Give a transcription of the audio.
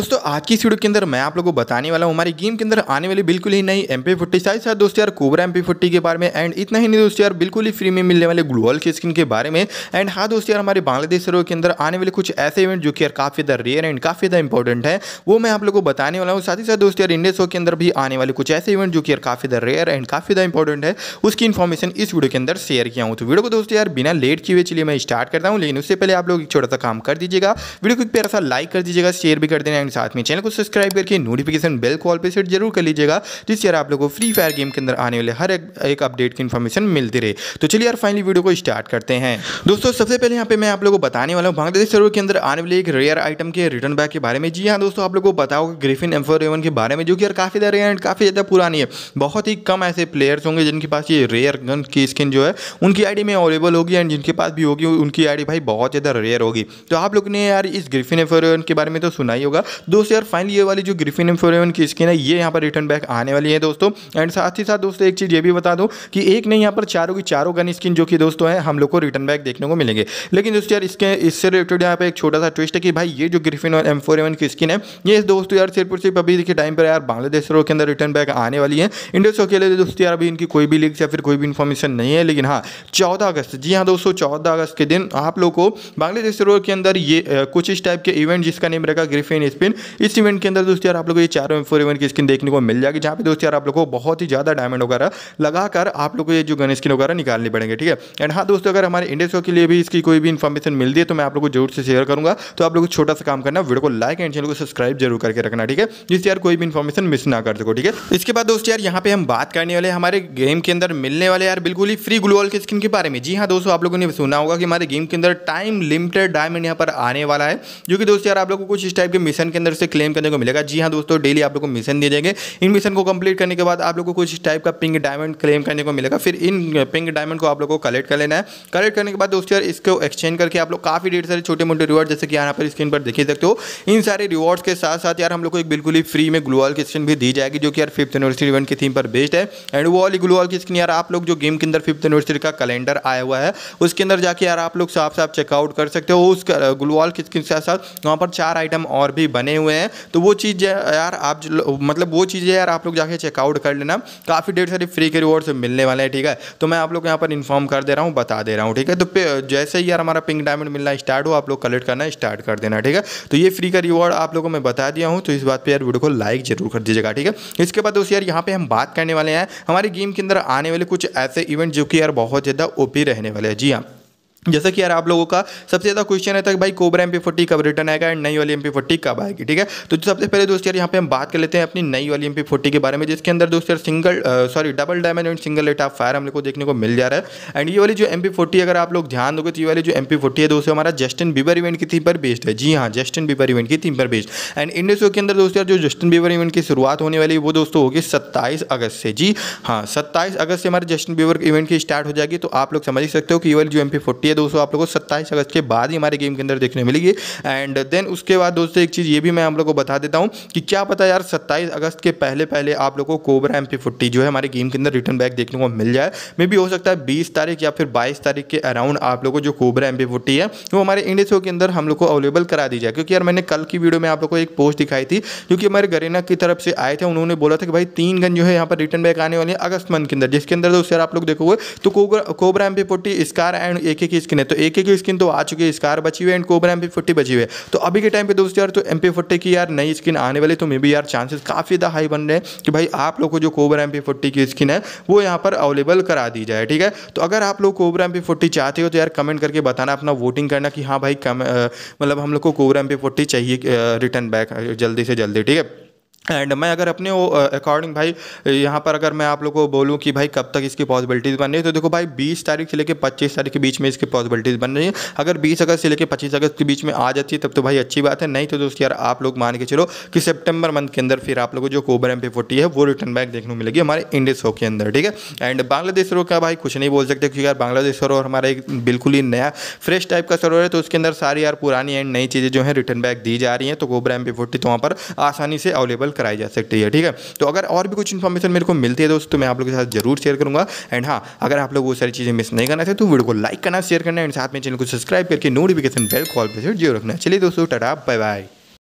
दोस्तों आज की वीडियो के अंदर मैं आप लोगों को बताने वाला हूँ हमारी गेम के अंदर आने वाली बिल्कुल ही नई एम पी फोर्टी साथ साथ दोस्तों यार कोबरा एम पी फोर्टी के बारे में एंड इतना ही नहीं दोस्तों यार बिल्कुल ही फ्री में मिलने वाले ग्लोबल की स्किन के बारे में एंड हाँ दोस्तों यार हमारे बांग्लादेश सरो के अंदर आने वाले कुछ ऐसे इवेंट जो कि यार काफ़ी ज़्यादा रेयर एंड काफ़ी ज़्यादा इंपॉर्टेंट है वो मैं आप लोग को बताने वाला हूँ साथ ही साथ दोस्तों यार इंडिया शो के अंदर भी आने वाले कुछ ऐसे इवेंट जो कि यार काफ़ी ज़्यादा रेयर एंड काफ़ी ज़्यादा इंपॉर्टेंट है उसकी इन्फॉर्मेशन इस वीडियो के अंदर शेयर किया हूँ तो वीडियो को दोस्तों यार बिना लेट किए चलिए मैं स्टार्ट करता हूँ लेकिन उससे पहले आप लोग एक छोटा सा काम कर दीजिएगा वीडियो को एक प्यारा सा लाइक कर दीजिएगा शेयर भी कर देना टाइम साथ में चैनल को सब्सक्राइब करके नोटिफिकेशन बेल कॉल पर सेट जरूर कर लीजिएगा जिससे यार आप लोगों को फ्री फायर गेम के अंदर आने वाले हर एक, एक अपडेट की इन्फॉर्मेशन मिलती रहे तो चलिए यार फाइनली वीडियो को स्टार्ट करते हैं दोस्तों सबसे पहले यहाँ पे मैं आप लोगों को बताने वाला हूँ बांग्लादेश सर्वर के अंदर आने वाले एक रेयर आइटम के रिटर्न बैक के बारे में जी हाँ दोस्तों आप लोग को बताओ ग्रीफिन एम्फोरेवन के बारे में जो कि यार काफ़ी ज़्यादा रेयर एंड काफ़ी ज़्यादा पुरानी है बहुत ही कम ऐसे प्लेयर्स होंगे जिनके पास ये रेयर गन की स्किन जो है उनकी आईडी में अवेलेबल होगी एंड जिनके पास भी होगी उनकी आईडी भाई बहुत ज़्यादा रेयर होगी तो आप लोग ने यार इस ग्रीफिन एम्फोरेवन के बारे में तो सुना ही होगा दोस्तों यार फाइनली ये वाली जो ग्रिफिन फोर की स्किन है ये यहाँ पर रिटर्न बैक आने वाली है दोस्तों एंड साथ ही साथ दोस्तों एक चीज़ ये भी बता दूँ कि एक नहीं यहाँ पर चारों की चारों गन स्किन जो कि दोस्तों है हम लोग को रिटर्न बैक देखने को मिलेंगे लेकिन दोस्तों यार इसके इससे रिलेटेड यहाँ पर एक छोटा सा ट्विस्ट है कि भाई ये जो ग्रिफिन और एम्फोरेवन की स्किन है ये दोस्तों यार सिर्फ और सिर्फ अभी टाइम पर यार बांग्लादेश के अंदर रिटर्न बैक आने वाली है इंडिया के लिए दोस्तों यार अभी इनकी कोई भी लिंक या फिर कोई भी इन्फॉर्मेशन नहीं है लेकिन हाँ चौदह अगस्त जी हाँ दोस्तों चौदह अगस्त के दिन आप लोग को बांग्लादेश के अंदर ये कुछ इस टाइप के इवेंट जिसका नेम रहेगा ग्रिफिन स्पिन इस इवेंट के अंदर दोस्तों यार आप लोग को ये चारों एम फोर इवेंट की स्किन देखने को मिल जाएगी जहाँ पे दोस्तों यार आप लोग को बहुत ही ज़्यादा डायमंड वगैरह लगाकर आप लोग को ये जो गन स्किन वगैरह निकालनी पड़ेंगे ठीक है एंड हाँ दोस्तों अगर हमारे इंडिया शो के लिए भी इसकी कोई भी इन्फॉर्मेशन मिलती है तो मैं आप लोग को जरूर से शेयर करूँगा तो आप लोग छोटा सा काम करना वीडियो को लाइक एंड चैनल को सब्सक्राइब जरूर करके रखना ठीक है जिससे यार कोई भी इन्फॉर्मेशन मिस ना कर सको ठीक है इसके बाद दोस्तों यार यहाँ पे हम बात करने वाले हमारे गेम के अंदर मिलने वाले यार बिल्कुल ही फ्री ग्लोअल की स्किन के बारे में जी हाँ दोस्तों आप लोगों ने सुना होगा कि हमारे गेम के अंदर टाइम लिमिटेड डायमंड यहाँ पर आने वाला है जो कि दोस्तों यार आप लोगों को कुछ इस टाइप के मिशन के अंदर उसे क्लेम करने को मिलेगा जी हाँ दोस्तों डेली आप लोग को मिशन दिए जाएंगे इन मिशन को कंप्लीट करने के बाद आप लोग को कुछ टाइप का पिंक डायमंड क्लेम करने को मिलेगा फिर इन पिंक डायमंड को आप लोग को कलेक्ट कर लेना है कलेक्ट करने के बाद दोस्तों यार इसको एक्सचेंज करके आप लोग काफ़ी ढेर सारे छोटे मोटे रिवॉर्ड जैसे कि यहाँ पर स्क्रीन पर देखे सकते हो इन सारे रिवॉर्ड्स के साथ साथ यार हम लोग को एक बिल्कुल ही फ्री में ग्लोअल की स्क्रीन भी दी जाएगी जो कि यार फिफ्थ यूनिवर्सिटी इवेंट की थीम पर बेस्ड है एंड वो वाली ग्लोअल की स्क्रीन यार आप लोग जो गेम के अंदर फिफ्थ यूनिवर्सिटी का कैलेंडर आया हुआ है उसके अंदर जाके यार आप लोग साफ साफ चेकआउट कर सकते हो उस ग्लोअल की स्क्रीन के साथ साथ वहाँ पर चार आइटम और भी बने हुए हैं तो वो चीज़ यार आप मतलब वो चीज़ें यार आप लोग जाके चेकआउट कर लेना काफ़ी ढेर सारी फ्री के रिवॉर्ड्स मिलने वाले हैं ठीक है तो मैं आप लोग यहाँ पर इन्फॉर्म कर दे रहा हूँ बता दे रहा हूँ ठीक है तो जैसे ही यार हमारा पिंक डायमंड मिलना स्टार्ट हो आप लोग कलेक्ट करना स्टार्ट कर देना ठीक है तो ये फ्री का रिवॉर्ड आप लोगों को मैं बता दिया हूँ तो इस बात पर यार वीडियो को लाइक जरूर कर दीजिएगा ठीक है इसके बाद उस यार यहाँ पर हम बात करने वाले हैं हमारे गेम के अंदर आने वाले कुछ ऐसे इवेंट जो कि यार बहुत ज़्यादा ओपी रहने वाले हैं जी हाँ जैसा कि यार आप लोगों का सबसे ज़्यादा क्वेश्चन है तक तो भाई कोबरा एम पी कब रिटर्न आएगा एंड नई वाली एम पी कब आएगी ठीक है तो सबसे पहले दोस्त यार यहाँ पे हम बात कर लेते हैं अपनी नई वाली एम पी के बारे में जिसके अंदर दोस्त यार single sorry double diamond and single rate of fire हम लोग को देखने को मिल जा रहा है एंड ये वाली जो एम पी अगर आप लोग ध्यान दोगे तो ये वाली जो एम पी है दोस्तों हमारा जस्टिन बीबर इवेंट की थीम पर बेस्ड है जी हाँ जस्टिन बीबर इवेंट की थीम पर बेस्ड एंड इंडिया शो के अंदर दोस्त यार जो जस्टिन बीबर इवेंट की शुरुआत होने वाली है वो दोस्तों होगी सत्ताईस अगस्त से जी हाँ सत्ताईस अगस्त से हमारे जस्टिन बीबर इवेंट की स्टार्ट हो जाएगी तो आप लोग समझ सकते हो कि ये वाली जो एम पी ये दोस्तों आप लोग को सत्ताईस अगस्त के बाद ही हमारे गेम के अंदर देखने मिलेगी एंड देन उसके बाद दोस्तों एक चीज़ ये भी मैं आप लोग को बता देता हूँ कि क्या पता यार सत्ताईस अगस्त के पहले पहले आप लोग को कोबरा एम जो है हमारे गेम के अंदर रिटर्न बैक देखने को मिल जाए मे भी हो सकता है बीस तारीख या फिर बाईस तारीख के अराउंड आप लोग को जो कोबरा एम है वो हमारे इंडिया के अंदर हम लोग को अवेलेबल करा दी जाए क्योंकि यार मैंने कल की वीडियो में आप लोग को एक पोस्ट दिखाई थी क्योंकि हमारे गरेना की तरफ से आए थे उन्होंने बोला था कि भाई तीन गन जो है यहाँ पर रिटर्न बैक आने वाले हैं अगस्त मंथ के अंदर जिसके अंदर दोस्तों यार आप लोग देखोगे तो Cobra M P forty scar and एक एक की स्किन है तो एक की स्किन तो आ चुकी है स्कार बची हुई है एंड कोबरा एम बची हुई है तो अभी के टाइम पे दोस्तों यार तो एम की यार नई स्किन आने वाली तो मे बी यार चांसेस काफ़ी ज़्यादा हाई बन रहे हैं कि भाई आप लोग को जो कोबरा एम की स्किन है वो यहाँ पर अवेलेबल करा दी जाए ठीक है तो अगर आप लोग कोबरा एम चाहते हो तो यार कमेंट करके बताना अपना वोटिंग करना कि हाँ भाई मतलब हम लोग को कोबरा एम चाहिए रिटर्न बैक जल्दी से जल्दी ठीक है एंड मैं अगर अपने वो अकॉर्डिंग भाई यहाँ पर अगर मैं आप लोगों को बोलूँ कि भाई कब तक इसकी पॉसिबिलिटीज़ बन रही है तो देखो भाई 20 तारीख से लेकर 25 तारीख के बीच में इसकी पॉसिबिलिटीज़ बन रही है अगर 20 अगस्त से लेकर 25 अगस्त के बीच में आ जाती है तब तो भाई अच्छी बात है नहीं तो दोस्त यार आप लोग मान के चलो कि सेप्टेम्बर मंथ के अंदर फिर आप लोगों को जो कोबर एम फोर्टी है वो रिटर्न बैक देखने को मिलेगी हमारे इंडिया शो के अंदर ठीक है एंड बांग्लादेश सरो का भाई कुछ नहीं बोल सकते क्योंकि यार बांग्लादेश और हमारा एक बिल्कुल ही नया फ्रेश टाइप का सरोवर है तो उसके अंदर सारी यार पुरानी एंड नई चीज़ें जो है रिटर्न बैक दी जा रही हैं तो कोबर एम फोर्टी तो वहाँ पर आसानी से अवेलेबल कराई जा सकती है ठीक है तो अगर और भी कुछ इन्फॉर्मेशन मेरे को मिलती है दोस्तों मैं आप लोगों के साथ जरूर शेयर करूंगा एंड हाँ अगर आप लोग वो सारी चीज़ें मिस नहीं करना चाहते तो वीडियो को लाइक करना शेयर करना एंड साथ में चैनल को सब्सक्राइब करके नोटिफिकेशन बेल कॉल पर जरूर रखना चलिए दोस्तों टाटा बाय बाय